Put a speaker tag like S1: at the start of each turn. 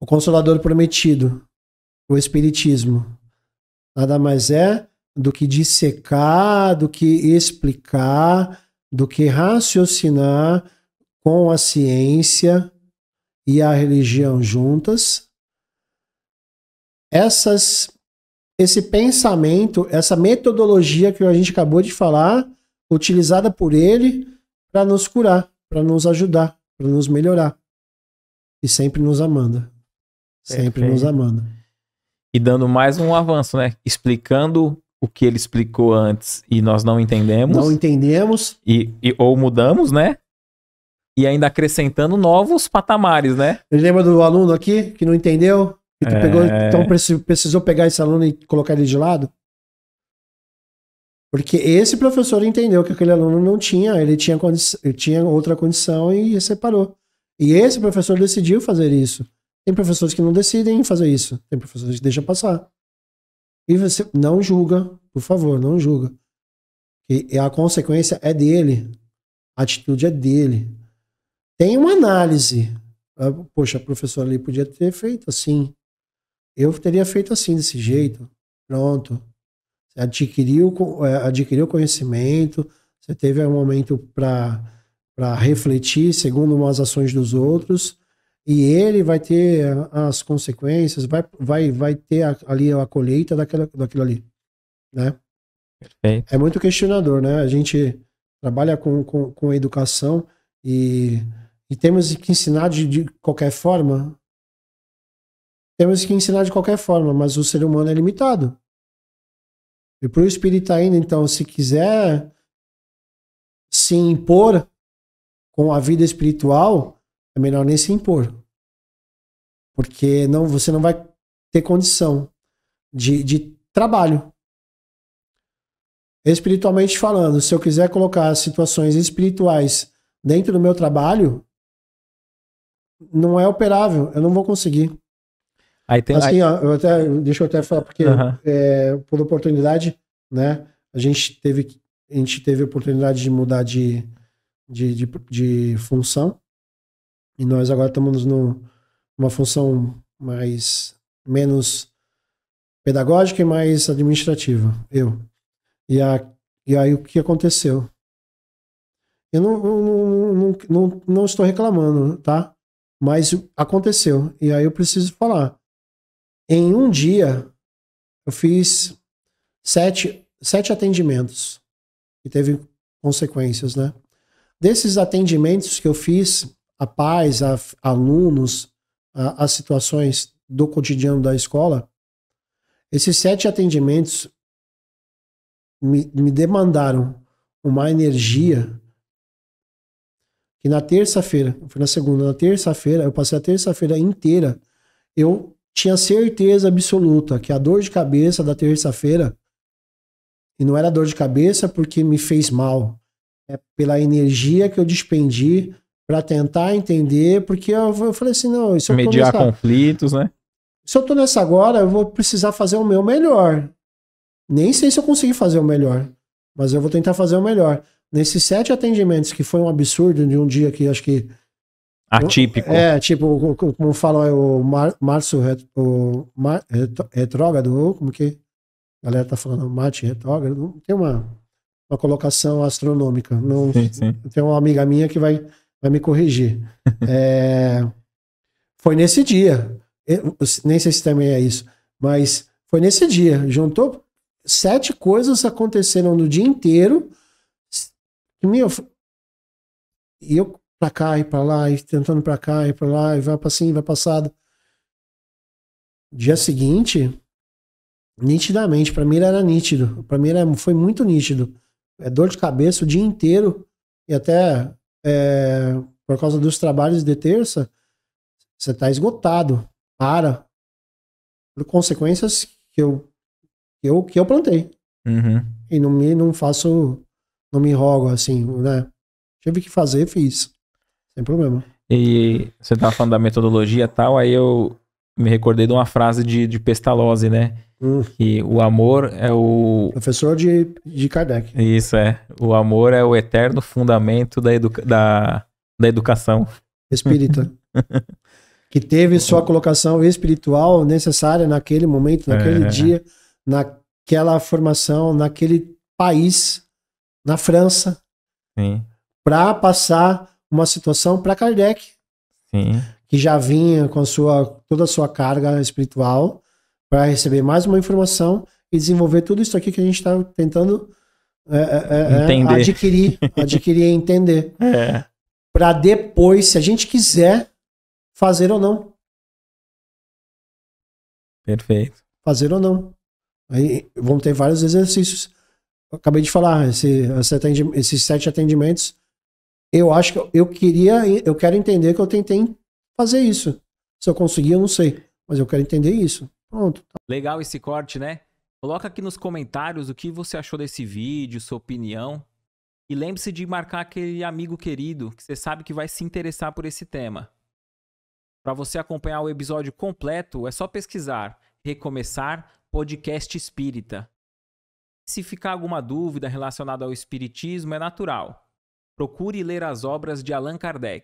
S1: o Consolador Prometido, o Espiritismo. Nada mais é do que dissecar, do que explicar, do que raciocinar com a ciência e a religião juntas. Essas, esse pensamento, essa metodologia que a gente acabou de falar, utilizada por ele para nos curar, para nos ajudar, para nos melhorar. E sempre nos amanda. Sempre Perfeito. nos amando.
S2: E dando mais um avanço, né? Explicando o que ele explicou antes e nós não entendemos. Não entendemos. E, e ou mudamos, né? E ainda acrescentando novos patamares, né? Lembra do aluno aqui
S1: que não entendeu? Que tu é... pegou, então precisou pegar esse aluno e colocar ele de lado? Porque esse professor entendeu que aquele aluno não tinha, ele tinha, ele tinha outra condição e separou. E esse professor decidiu fazer isso. Tem professores que não decidem fazer isso. Tem professores que deixam passar. E você não julga, por favor, não julga. E é a consequência é dele. A atitude é dele. Tem uma análise. Ah, poxa, a professora ali podia ter feito assim. Eu teria feito assim, desse jeito. Pronto. Você adquiriu, é, adquiriu conhecimento, você teve um momento para refletir segundo as ações dos outros e ele vai ter as consequências, vai, vai, vai ter a, ali a colheita daquela, daquilo ali, né? Perfeito. É muito questionador, né? A gente trabalha com, com, com educação e, e temos que ensinar de, de qualquer forma. Temos que ensinar de qualquer forma, mas o ser humano é limitado. E para o espírito ainda, então, se quiser se impor com a vida espiritual, é melhor nem se impor. Porque não, você não vai ter condição de, de trabalho. Espiritualmente falando, se eu quiser colocar situações espirituais dentro do meu trabalho, não é operável, eu não vou conseguir.
S2: Aí tem, assim, aí... ó,
S1: eu até, deixa eu até falar, porque uhum. é, por oportunidade, né? A gente teve, a gente teve oportunidade de mudar de, de, de, de função. E nós agora estamos no, numa função mais menos pedagógica e mais administrativa. Eu. E, a, e aí o que aconteceu? Eu não, não, não, não, não estou reclamando, tá? Mas aconteceu. E aí eu preciso falar. Em um dia, eu fiz sete, sete atendimentos. E teve consequências, né? Desses atendimentos que eu fiz, a pais, a, alunos, as situações do cotidiano da escola, esses sete atendimentos me, me demandaram uma energia que na terça-feira, foi na segunda, na terça-feira, eu passei a terça-feira inteira, eu tinha certeza absoluta que a dor de cabeça da terça-feira, e não era dor de cabeça porque me fez mal, é pela energia que eu despendi para tentar entender, porque eu, eu, falei assim, não, isso mediar nessa... conflitos, né? Se eu tô nessa agora, eu vou precisar fazer o meu melhor. Nem sei se eu consegui fazer o melhor, mas eu vou tentar fazer o melhor. Nesses sete atendimentos, que foi um absurdo de um dia que acho que.
S2: Atípico. Eu, é,
S1: tipo, como fala o Mar, Márcio o Retrógrado, como que a galera tá falando, Marte Retrógrado, tem uma, uma colocação astronômica. Não, sim, sim. Tem uma amiga minha que vai vai me corrigir. é, foi nesse dia. Eu, nem sei se também é isso, mas foi nesse dia. Juntou sete coisas aconteceram no dia inteiro. E meu, eu pra cá e pra lá, e tentando pra cá e pra lá, e vai pra sim, vai passado. Dia seguinte, nitidamente, pra mim era nítido. Pra mim era, é, foi muito nítido. É dor de cabeça o dia inteiro. E até é, por causa dos trabalhos de terça, você está esgotado. Para. Por consequências que eu, que eu, que eu plantei. Uhum. E não me não faço. Não me rogo assim, né? Tive que fazer, fiz. Sem problema.
S2: E você tava falando da metodologia e tal, aí eu me recordei de uma frase de, de Pestalozzi, né? Hum. Que o amor é o.
S1: Professor de, de Kardec.
S2: Isso, é. O amor é o eterno fundamento da, educa... da, da educação.
S1: Espírita. que teve sua colocação espiritual necessária naquele momento, naquele é. dia, naquela formação, naquele país, na França. Para passar uma situação para Kardec. Sim que já vinha com sua, toda a sua carga espiritual para receber mais uma informação e desenvolver tudo isso aqui que a gente está tentando é, é, é, é adquirir, adquirir e entender. É. Para depois, se a gente quiser, fazer ou não. Perfeito. Fazer ou não. Aí vão ter vários exercícios. Eu acabei de falar, esse, esse esses sete atendimentos. Eu acho que eu, eu queria, eu quero entender que eu tentei fazer isso. Se eu conseguir, eu não sei. Mas eu quero entender isso. Pronto. Tá.
S2: Legal esse corte, né? Coloca aqui nos comentários o que você achou desse vídeo, sua opinião. E lembre-se de marcar aquele amigo querido que você sabe que vai se interessar por esse tema. Para você acompanhar o episódio completo, é só pesquisar Recomeçar Podcast Espírita. Se ficar alguma dúvida relacionada ao espiritismo, é natural. Procure ler as obras de Allan Kardec.